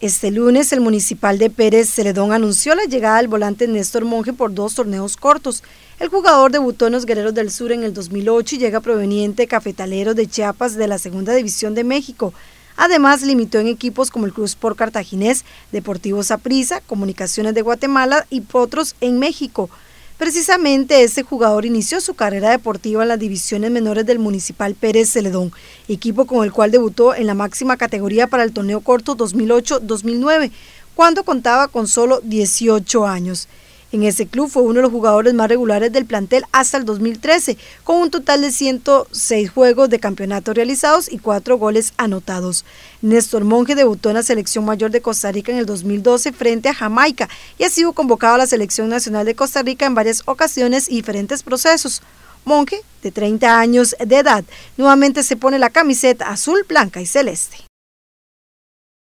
Este lunes, el municipal de Pérez Celedón anunció la llegada del volante Néstor Monge por dos torneos cortos. El jugador debutó en los Guerreros del Sur en el 2008 y llega proveniente cafetalero de Chiapas de la Segunda División de México. Además, limitó en equipos como el Cruz Sport Cartaginés, Deportivo Saprissa, Comunicaciones de Guatemala y Potros en México. Precisamente ese jugador inició su carrera deportiva en las divisiones menores del Municipal Pérez Celedón, equipo con el cual debutó en la máxima categoría para el torneo corto 2008-2009, cuando contaba con solo 18 años. En ese club fue uno de los jugadores más regulares del plantel hasta el 2013, con un total de 106 juegos de campeonato realizados y cuatro goles anotados. Néstor Monge debutó en la selección mayor de Costa Rica en el 2012 frente a Jamaica y ha sido convocado a la selección nacional de Costa Rica en varias ocasiones y diferentes procesos. Monge, de 30 años de edad, nuevamente se pone la camiseta azul, blanca y celeste.